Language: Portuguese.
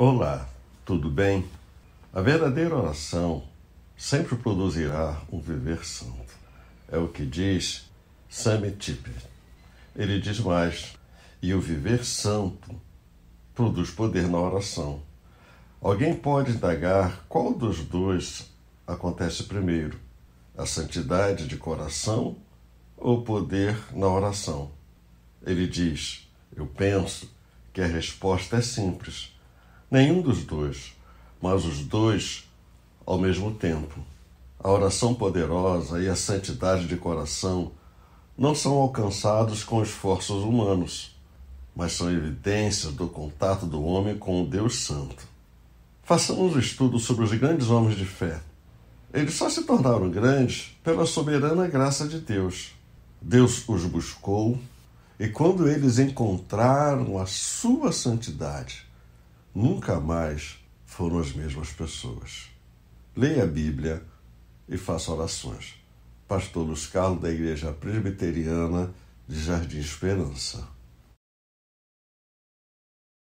Olá, tudo bem? A verdadeira oração sempre produzirá um viver santo. É o que diz Sammy Tipper. Ele diz mais: e o viver santo produz poder na oração. Alguém pode indagar qual dos dois acontece primeiro: a santidade de coração ou poder na oração? Ele diz: eu penso que a resposta é simples Nenhum dos dois, mas os dois ao mesmo tempo. A oração poderosa e a santidade de coração não são alcançados com esforços humanos, mas são evidências do contato do homem com o Deus Santo. Façamos um estudo sobre os grandes homens de fé. Eles só se tornaram grandes pela soberana graça de Deus. Deus os buscou, e quando eles encontraram a sua santidade, nunca mais foram as mesmas pessoas. Leia a Bíblia e faça orações. Pastor Luiz Carlos, da Igreja Presbiteriana de Jardim Esperança.